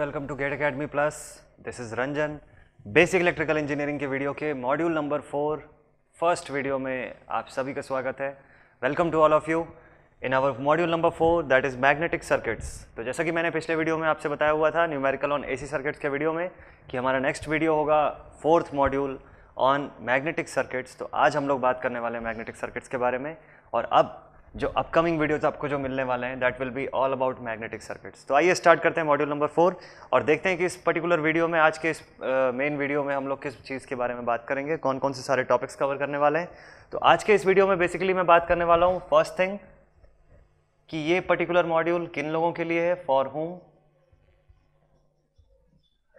welcome to GATE academy plus this is Ranjan basic electrical engineering के video के module number four first video में आप सभी का स्वागत है welcome to all of you in our module number four that is magnetic circuits तो जैसा कि मैंने पिछले वीडियो में आपसे बताया हुआ था न्यूमेरिकल ऑन एसी सर्किट्स के वीडियो में कि हमारा नेक्स्ट वीडियो होगा fourth module on magnetic circuits तो आज हम लोग बात करने वाले हैं मैग्नेटिक सर्किट्स के बारे में और अब जो अपकमिंग वीडियोज़ आपको जो मिलने वाले हैं that will be all about magnetic circuits तो आइए स्टार्ट करते हैं मॉड्यूल नंबर फोर और देखते हैं कि इस पर्टिकुलर वीडियो में आज के इस मेन uh, वीडियो में हम लोग किस चीज़ के बारे में बात करेंगे कौन कौन से सारे टॉपिक्स कवर करने वाले हैं तो आज के इस वीडियो में बेसिकली मैं बात करने वाला हूँ फर्स्ट थिंग कि ये पर्टिकुलर मॉड्यूल किन लोगों के लिए है for whom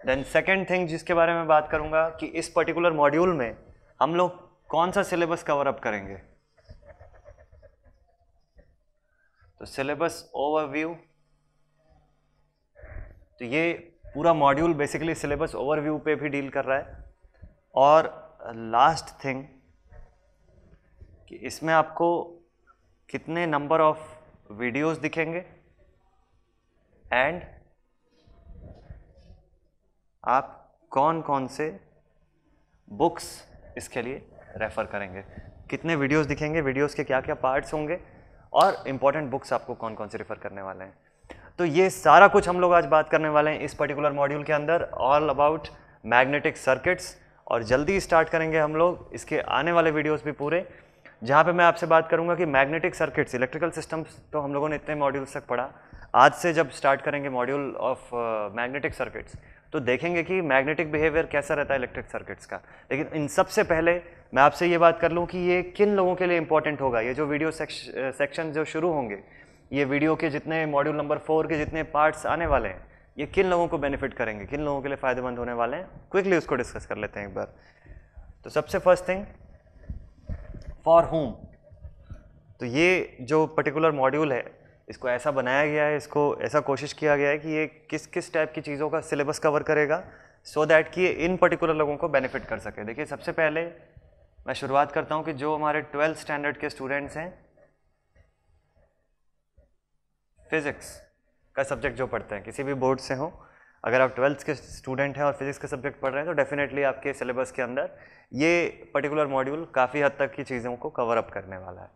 then second thing जिसके बारे में बात करूँगा कि इस पर्टिकुलर मॉड्यूल में हम लोग कौन सा सिलेबस कवर अप करेंगे तो सिलेबस ओवरव्यू तो ये पूरा मॉड्यूल बेसिकली सिलेबस ओवरव्यू पे भी डील कर रहा है और लास्ट थिंग कि इसमें आपको कितने नंबर ऑफ वीडियोस दिखेंगे एंड आप कौन कौन से बुक्स इसके लिए रेफ़र करेंगे कितने वीडियोस दिखेंगे वीडियोस के क्या क्या पार्ट्स होंगे और इम्पॉर्टेंट बुक्स आपको कौन कौन से रेफर करने वाले हैं तो ये सारा कुछ हम लोग आज बात करने वाले हैं इस पर्टिकुलर मॉड्यूल के अंदर ऑल अबाउट मैग्नेटिक सर्किट्स और जल्दी स्टार्ट करेंगे हम लोग इसके आने वाले वीडियोस भी पूरे जहाँ पे मैं आपसे बात करूँगा कि मैग्नेटिक सर्किट्स इलेक्ट्रिकल सिस्टम्स तो हम लोगों ने इतने मॉड्यूल्स तक पढ़ा आज से जब स्टार्ट करेंगे मॉड्यूल ऑफ मैग्नेटिक सर्किट्स तो देखेंगे कि मैग्नेटिक बिहेवियर कैसा रहता है इलेक्ट्रिक सर्किट्स का लेकिन इन सबसे पहले मैं आपसे ये बात कर लूँ कि ये किन लोगों के लिए इंपॉर्टेंट होगा ये जो वीडियो सेक्शन जो शुरू होंगे ये वीडियो के जितने मॉड्यूल नंबर फोर के जितने पार्ट्स आने वाले हैं ये किन लोगों को बेनिफिट करेंगे किन लोगों के लिए फ़ायदेमंद होने वाले हैं क्विकली उसको डिस्कस कर लेते हैं एक बार तो सबसे फर्स्ट थिंग फॉर होम तो ये जो पर्टिकुलर मॉड्यूल है इसको ऐसा बनाया गया है इसको ऐसा कोशिश किया गया है कि ये किस किस टाइप की चीज़ों का सिलेबस कवर करेगा सो so दैट कि ये इन पर्टिकुलर लोगों को बेनिफिट कर सके देखिए सबसे पहले मैं शुरुआत करता हूँ कि जो हमारे ट्वेल्थ स्टैंडर्ड के स्टूडेंट्स हैं फिज़िक्स का सब्जेक्ट जो पढ़ते हैं किसी भी बोर्ड से हो अगर आप ट्वेल्थ के स्टूडेंट हैं और फिजिक्स का सब्जेक्ट पढ़ रहे हैं तो डेफिनेटली आपके सिलेबस के अंदर ये पर्टिकुलर मॉड्यूल काफ़ी हद तक की चीज़ों को कवर अप करने वाला है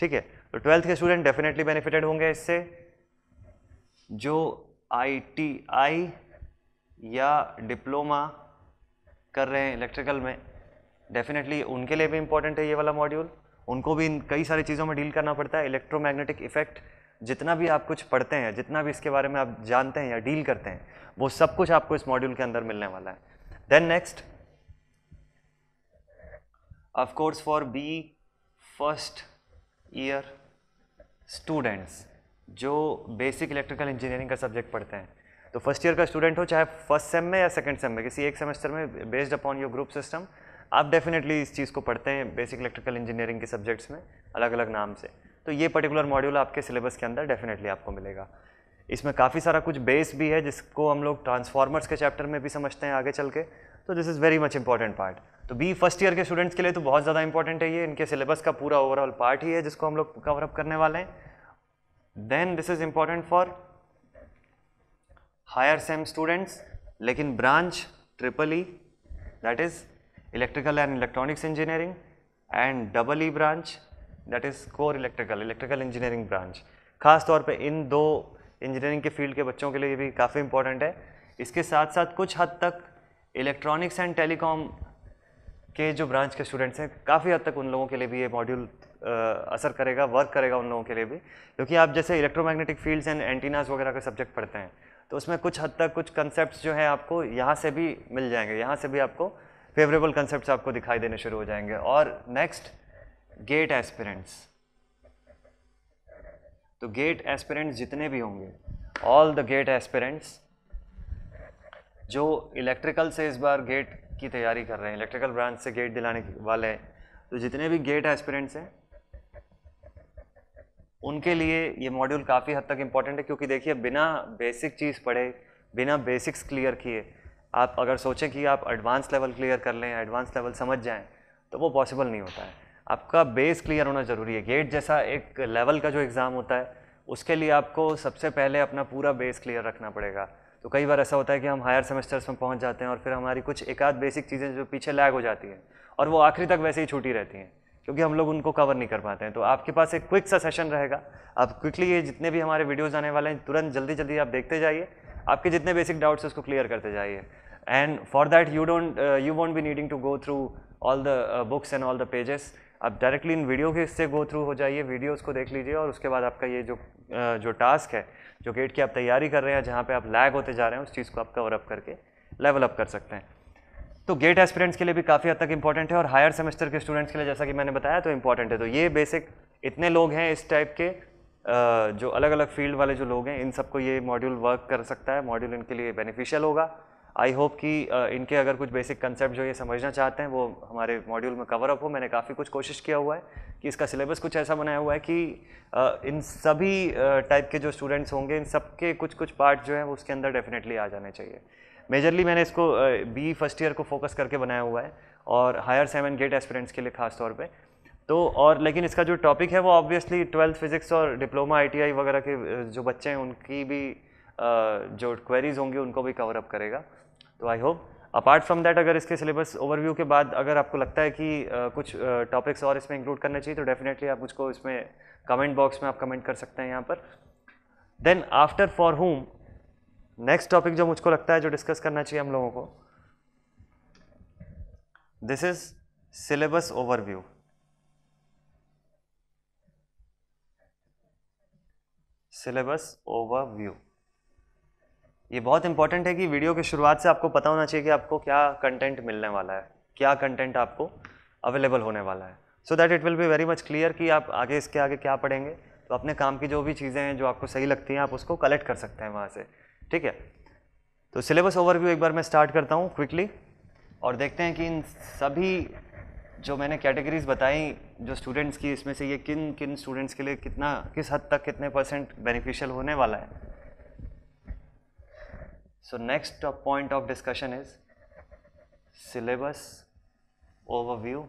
ठीक है तो ट्वेल्थ के स्टूडेंट डेफिनेटली बेनिफिटेड होंगे इससे जो आईटीआई या डिप्लोमा कर रहे हैं इलेक्ट्रिकल में डेफिनेटली उनके लिए भी इम्पोर्टेंट है ये वाला मॉड्यूल उनको भी इन कई सारी चीज़ों में डील करना पड़ता है इलेक्ट्रोमैग्नेटिक इफेक्ट जितना भी आप कुछ पढ़ते हैं जितना भी इसके बारे में आप जानते हैं या डील करते हैं वो सब कुछ आपको इस मॉड्यूल के अंदर मिलने वाला है then next of course for B first year students जो बेसिक इलेक्ट्रिकल इंजीनियरिंग का सब्जेक्ट पढ़ते हैं तो फर्स्ट ईयर का स्टूडेंट हो चाहे फर्स्ट सेम में या सेकंड सेम में किसी एक सेमेस्टर में based upon your group system आप डेफिनेटली इस चीज़ को पढ़ते हैं बेसिक इलेक्ट्रिकल इंजीनियरिंग के सब्जेक्ट्स में अलग अलग नाम से तो ये पर्टिकुलर मॉड्यूल आपके सिलेबस के अंदर डेफिनेटली आपको मिलेगा इसमें काफ़ी सारा कुछ बेस भी है जिसको हम लोग ट्रांसफार्मर्स के चैप्टर में भी समझते हैं आगे चल के तो this is very much important part तो बी फर्स्ट ईयर के स्टूडेंट्स के लिए तो बहुत ज़्यादा इंपॉर्टेंट है ये इनके सिलेबस का पूरा ओवरऑल पार्ट ही है जिसको हम लोग कवर अप करने वाले हैं then this is important for higher sem students लेकिन branch triple E that is electrical and electronics engineering and double E branch that is core electrical electrical engineering branch खास तौर पे इन दो इंजीनियरिंग के field के बच्चों के लिए भी काफ़ी इंपॉर्टेंट है इसके साथ साथ कुछ हद तक इलेक्ट्रॉनिक्स एंड टेलीकॉम के जो ब्रांच के स्टूडेंट्स हैं काफ़ी हद तक उन लोगों के लिए भी ये मॉड्यूल असर करेगा वर्क करेगा उन लोगों के लिए भी क्योंकि आप जैसे इलेक्ट्रोमैग्नेटिक फील्ड्स एंड एंटीनास वगैरह का सब्जेक्ट पढ़ते हैं तो उसमें कुछ हद तक कुछ कंसेप्ट जो है आपको यहाँ से भी मिल जाएंगे यहाँ से भी आपको फेवरेबल कंसेप्ट आपको दिखाई देने शुरू हो जाएंगे और नेक्स्ट गेट एस्पिरेंट्स तो गेट एस्पिरेंट्स जितने भी होंगे ऑल द गेट एस्पिरेंट्स जो इलेक्ट्रिकल से इस बार गेट की तैयारी कर रहे हैं इलेक्ट्रिकल ब्रांच से गेट दिलाने वाले हैं तो जितने भी गेट एस्पिरेंट्स हैं उनके लिए ये मॉड्यूल काफ़ी हद तक इम्पॉर्टेंट है क्योंकि देखिए बिना बेसिक चीज़ पढ़े बिना बेसिक्स क्लियर किए आप अगर सोचें कि आप एडवांस लेवल क्लियर कर लें एडवांस लेवल समझ जाएँ तो वो पॉसिबल नहीं होता है आपका बेस क्लियर होना ज़रूरी है गेट जैसा एक लेवल का जो एग्ज़ाम होता है उसके लिए आपको सबसे पहले अपना पूरा बेस क्लियर रखना पड़ेगा तो कई बार ऐसा होता है कि हम हायर सेमेस्टर्स में पहुंच जाते हैं और फिर हमारी कुछ एक आध बेसिक चीज़ें जो पीछे लैग हो जाती हैं और वो आखिरी तक वैसे ही छूटी रहती हैं क्योंकि हम लोग उनको कवर नहीं कर पाते हैं तो आपके पास एक क्विक सा सेशन रहेगा आप क्विकली ये जितने भी हमारे वीडियोज़ आने वाले हैं तुरंत जल्दी जल्दी आप देखते जाइए आपके जितने बेसिक डाउट्स उसको क्लियर करते जाइए and for that you don't you won't be needing to go through all the books and all the pages आप डायरेक्टली इन वीडियो के इससे गो थ्रू हो जाइए वीडियोस को देख लीजिए और उसके बाद आपका ये जो जो टास्क है जो गेट की आप तैयारी कर रहे हैं जहाँ पे आप लैग होते जा रहे हैं उस चीज़ को आप कवर अप करके लेवल अप कर सकते हैं तो गेट एस्पिरेंट्स के लिए भी काफ़ी हद तक इंपॉर्टेंट है और हायर सेमेस्टर के स्टूडेंट्स के लिए जैसा कि मैंने बताया तो इंपॉर्टेंट है तो ये बेसिक इतने लोग हैं इस टाइप के जो अलग अलग फील्ड वाले जो लोग हैं इन सबको ये मॉड्यूल वर्क कर सकता है मॉड्यूल इनके लिए बेनिफिशियल होगा आई होप कि इनके अगर कुछ बेसिक कंसेप्ट जो ये समझना चाहते हैं वो हमारे मॉड्यूल में कवर अप हो मैंने काफ़ी कुछ कोशिश किया हुआ है कि इसका सिलेबस कुछ ऐसा बनाया हुआ है कि इन सभी टाइप के जो स्टूडेंट्स होंगे इन सब के कुछ कुछ पार्ट जो हैं वो उसके अंदर डेफिनेटली आ जाने चाहिए मेजरली मैंने इसको बी फर्स्ट ईयर को फोकस करके बनाया हुआ है और हायर सेवन गेट एस्पिरेंट्स के लिए खास तौर पे तो और लेकिन इसका जो टॉपिक है वो ऑब्वियसली ट्वेल्थ फिजिक्स और डिप्लोमा आईटीआई वगैरह के जो बच्चे हैं उनकी भी जो क्वेरीज होंगी उनको भी कवर अप करेगा तो I hope apart from that अगर इसके सिलेबस ओवरव्यू के बाद अगर आपको लगता है कि uh, कुछ टॉपिक्स uh, और इसमें इंक्लूड करना चाहिए तो डेफिनेटली आप मुझको इसमें कमेंट बॉक्स में आप कमेंट कर सकते हैं यहाँ पर then after for whom next topic जो मुझको लगता है जो डिस्कस करना चाहिए हम लोगों को this is syllabus overview syllabus overview ये बहुत इंपॉर्टेंट है कि वीडियो की शुरुआत से आपको पता होना चाहिए कि आपको क्या कंटेंट मिलने वाला है क्या कंटेंट आपको अवेलेबल होने वाला है so that it will be very much clear कि आप आगे इसके आगे क्या पढ़ेंगे तो अपने काम की जो भी चीज़ें हैं जो आपको सही लगती हैं आप उसको कलेक्ट कर सकते हैं वहाँ से ठीक है तो सिलेबस ओवरव्यू एक बार मैं स्टार्ट करता हूँ क्विकली और देखते हैं कि इन सभी जो मैंने कैटेगरीज बताई जो स्टूडेंट्स की इसमें से ये किन किन स्टूडेंट्स के लिए कितना किस हद तक कितने परसेंट बेनिफिशियल होने वाला है So next point of discussion is syllabus overview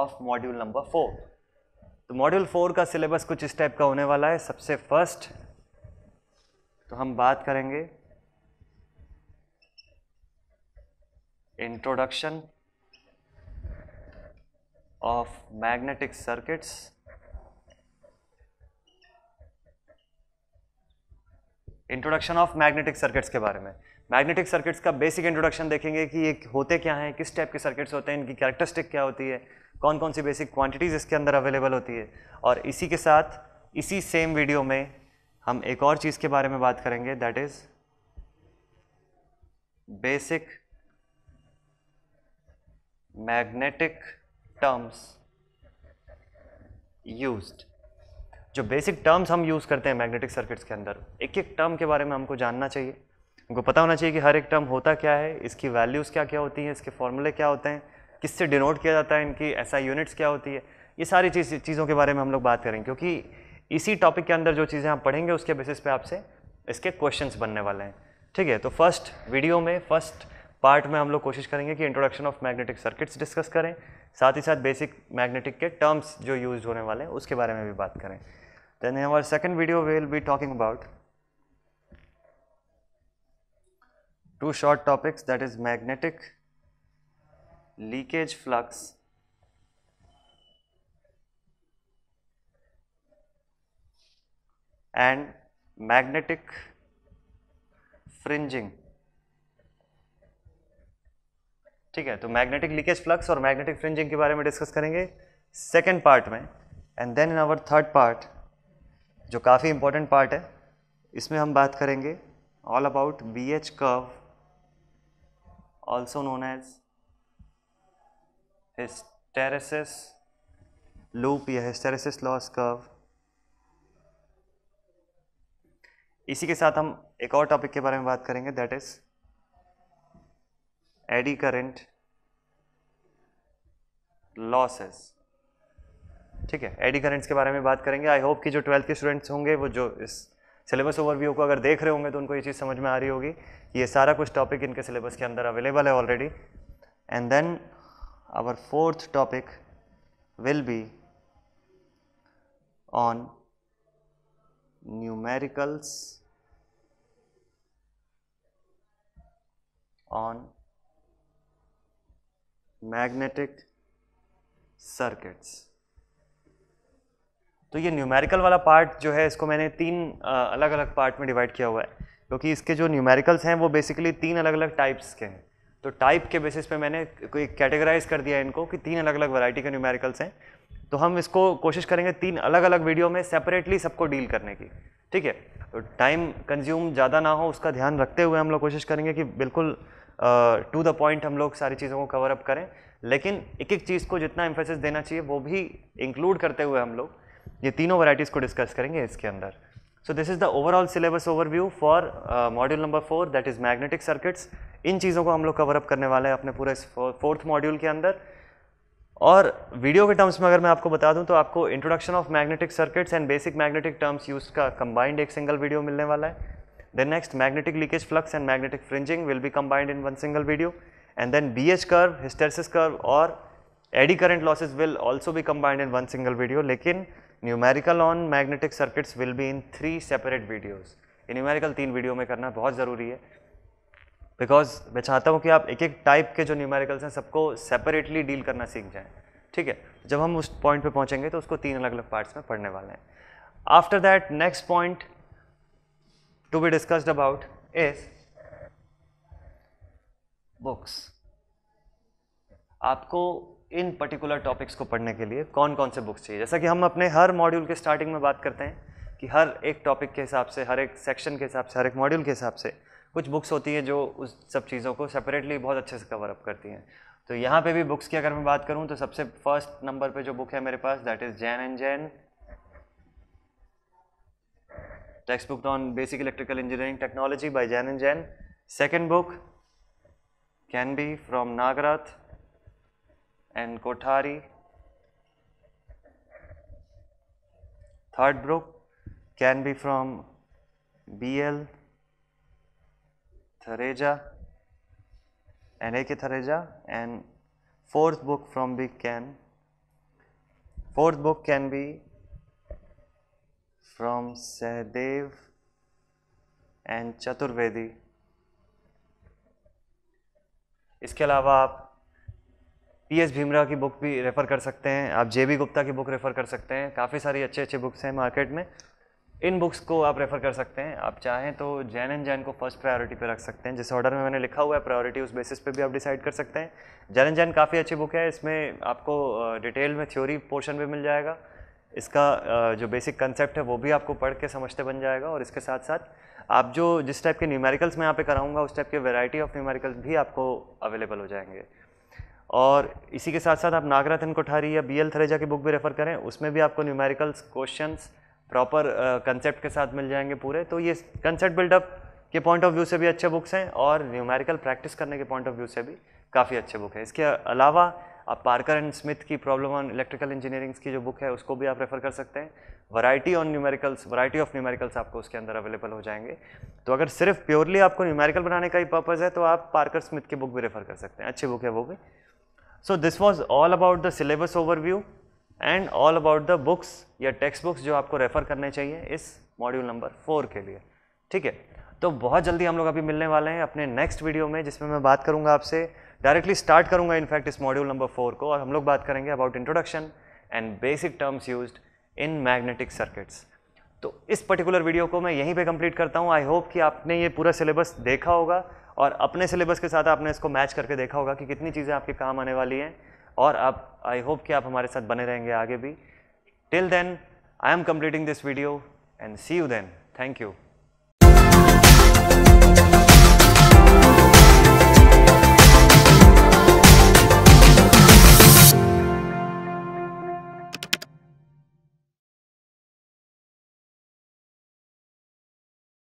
of module number four तो मॉड्यूल फोर का सिलेबस कुछ इस टाइप का होने वाला है सबसे फर्स्ट तो हम बात करेंगे introduction of magnetic circuits introduction of magnetic circuits के बारे में मैग्नेटिक सर्किट्स का बेसिक इंट्रोडक्शन देखेंगे कि ये होते क्या हैं किस टाइप के सर्किट्स होते हैं इनकी कैरेक्टरिस्टिक क्या होती है कौन कौन सी बेसिक क्वांटिटीज़ इसके अंदर अवेलेबल होती है और इसी के साथ इसी सेम वीडियो में हम एक और चीज़ के बारे में बात करेंगे that is basic magnetic terms used जो बेसिक टर्म्स हम यूज़ करते हैं मैग्नेटिक सर्किट्स के अंदर एक एक टर्म के बारे में हमको जानना चाहिए हमको पता होना चाहिए कि हर एक टर्म होता क्या है इसकी वैल्यूज़ क्या क्या होती हैं इसके फॉर्मूले क्या होते हैं किससे डिनोट किया जाता है इनकी ऐसा यूनिट्स क्या होती है ये सारी चीज़ चीज़ों के बारे में हम लोग बात करेंगे क्योंकि इसी टॉपिक के अंदर जो चीज़ें आप पढ़ेंगे उसके बेसिस पे आपसे इसके क्वेश्चंस बनने वाले हैं ठीक है तो फर्स्ट वीडियो में फर्स्ट पार्ट में हम लोग कोशिश करेंगे कि introduction of magnetic circuits discuss करें साथ ही साथ बेसिक मैग्नेटिक के टर्म्स जो यूज होने वाले हैं उसके बारे में भी बात करें Then in our second video we will be talking about two short topics that is magnetic leakage flux and magnetic fringing ठीक है तो मैग्नेटिक लीकेज फ्लक्स और मैग्नेटिक फ्रिंजिंग के बारे में डिस्कस करेंगे सेकेंड पार्ट में and then in our third part जो काफ़ी इम्पोर्टेंट पार्ट है इसमें हम बात करेंगे all about B H curve also known as hysteresis loop या हिस्टेरेसिस लॉस कर्व इसी के साथ हम एक और टॉपिक के बारे में बात करेंगे that is eddy current losses ठीक है एडी करेंट्स के बारे में बात करेंगे आई होप कि जो ट्वेल्थ के स्टूडेंट्स होंगे वो जो इस सिलेबस ओवरव्यू को अगर देख रहे होंगे तो उनको ये चीज़ समझ में आ रही होगी ये सारा कुछ टॉपिक इनके सिलेबस के अंदर अवेलेबल है already and then our fourth topic will be on numericals on magnetic circuits तो ये न्यूमेरिकल वाला पार्ट जो है इसको मैंने तीन अलग अलग पार्ट में डिवाइड किया हुआ है क्योंकि इसके जो न्यूमेरिकल्स हैं वो बेसिकली तीन अलग अलग टाइप्स के हैं तो टाइप के बेसिस पे मैंने कोई कैटेगराइज कर दिया इनको कि तीन अलग अलग वैरायटी के न्यूमेरिकल्स हैं तो हम इसको कोशिश करेंगे तीन अलग अलग वीडियो में सेपरेटली सबको डील करने की ठीक है तो टाइम कंज्यूम ज़्यादा ना हो उसका ध्यान रखते हुए हम लोग कोशिश करेंगे कि बिल्कुल टू द पॉइंट हम लोग सारी चीज़ों को कवर अप करें लेकिन एक एक चीज़ को जितना एम्फेसिस देना चाहिए वो भी इंक्लूड करते हुए हम लोग ये तीनों वैराइटीज़ को डिस्कस करेंगे इसके अंदर so this is the overall syllabus overview for module number four that is magnetic circuits इन चीज़ों को हम लोग कवर अप करने वाले हैं अपने पूरे फोर्थ मॉड्यूल के अंदर और वीडियो के टर्म्स में अगर मैं आपको बता दूं तो आपको introduction of magnetic circuits and basic magnetic terms use का कंबाइंड एक सिंगल वीडियो मिलने वाला है then next magnetic leakage flux and magnetic fringing will be combined in one single video and then B H curve hysteresis curve और eddy current losses will also भी combined in one single video लेकिन numerical on magnetic circuits will be in three separate videos ये numerical तीन video में करना बहुत ज़रूरी है बिकॉज मैं चाहता हूँ कि आप एक एक टाइप के जो न्यूमेरिकल्स हैं सबको सेपरेटली डील करना सीख जाएँ ठीक है जब हम उस पॉइंट पे पहुँचेंगे तो उसको तीन अलग अलग पार्ट्स में पढ़ने वाले हैं after that next point to be discussed about is books आपको इन पर्टिकुलर टॉपिक्स को पढ़ने के लिए कौन कौन से बुक्स चाहिए जैसा कि हम अपने हर मॉड्यूल के स्टार्टिंग में बात करते हैं कि हर एक टॉपिक के हिसाब से हर एक सेक्शन के हिसाब से हर एक मॉड्यूल के हिसाब से कुछ बुक्स होती हैं जो उस सब चीज़ों को सेपरेटली बहुत अच्छे से कवर अप करती हैं तो यहाँ पे भी बुक्स की अगर मैं बात करूँ तो सबसे फर्स्ट नंबर पे जो बुक है मेरे पास that is Jain and Jain text book on basic electrical engineering technology by Jain and Jain second book can be from Nagrath and Kothari, third group can be from BL, Thareja, and AK Thareja and fourth book from the can fourth book can be from Sahdev and Chaturvedi इसके अलावा आप P S Bhimrao की book भी refer कर सकते हैं आप जे B Gupta की बुक रेफ़र कर सकते हैं काफ़ी सारी अच्छे अच्छे बुक्स हैं मार्केट में इन बुक्स को आप रेफ़र कर सकते हैं आप चाहें तो जैन एंड जैन को फर्स्ट प्रायोरिटी पर रख सकते हैं जिस ऑर्डर में मैंने लिखा हुआ है प्रायोरिटी उस बेसिस पे भी आप डिसाइड कर सकते हैं जैन एंड जैन काफ़ी अच्छी बुक है इसमें आपको डिटेल में थ्योरी पोर्शन भी मिल जाएगा इसका जो बेसिक कंसेप्ट है वो भी आपको पढ़ के समझते बन जाएगा और इसके साथ साथ आप जो जिस टाइप के न्यूमेरिकल्स मैं यहाँ पे कराऊंगा उस टाइप के वैरायटी ऑफ न्यूमेरिकल्स भी आपको अवेलेबल हो जाएंगे और इसी के साथ साथ आप नागरत्न कोठारी या बी एल थरेजा की बुक भी रेफ़र करें उसमें भी आपको न्यूमेरिकल्स क्वेश्चंस प्रॉपर कंसेप्ट के साथ मिल जाएंगे पूरे तो ये कंसेप्ट बिल्डअप के पॉइंट ऑफ व्यू से भी अच्छे बुक्स हैं और न्यूमेरिकल प्रैक्टिस करने के पॉइंट ऑफ व्यू से भी काफ़ी अच्छे बुक हैं इसके अलावा आप पार्कर एंड स्मिथ की प्रॉब्लम ऑन इलेक्ट्रिकल इंजीनियरिंग्स की जो बुक है उसको भी आप रेफर कर सकते हैं variety on numericals variety of numericals आपको उसके अंदर अवेलेबल हो जाएंगे तो अगर सिर्फ प्योरली आपको न्यूमेरिकल बनाने का ही पर्पज़ है तो आप पार्कर स्मिथ की बुक भी रेफर कर सकते हैं अच्छी बुक है वो भी so this was all about the syllabus overview and all about the books या टेक्स्ट बुक्स जो आपको रेफ़र करने चाहिए इस मॉड्यूल नंबर फोर के लिए ठीक है तो बहुत जल्दी हम लोग अभी मिलने वाले हैं अपने नेक्स्ट वीडियो में जिसमें मैं बात करूंगा आपसे डायरेक्टली स्टार्ट करूंगा इनफैक्ट इस मॉड्यूल नंबर फोर को और हम लोग बात करेंगे about introduction and basic terms use in magnetic circuits तो इस पर्टिकुलर वीडियो को मैं यहीं पे कंप्लीट करता हूँ आई होप कि आपने ये पूरा सिलेबस देखा होगा और अपने सिलेबस के साथ आपने इसको मैच करके देखा होगा कि कितनी चीज़ें आपके काम आने वाली हैं और आप आई होप कि आप हमारे साथ बने रहेंगे आगे भी till then I am completing this video and see you then thank you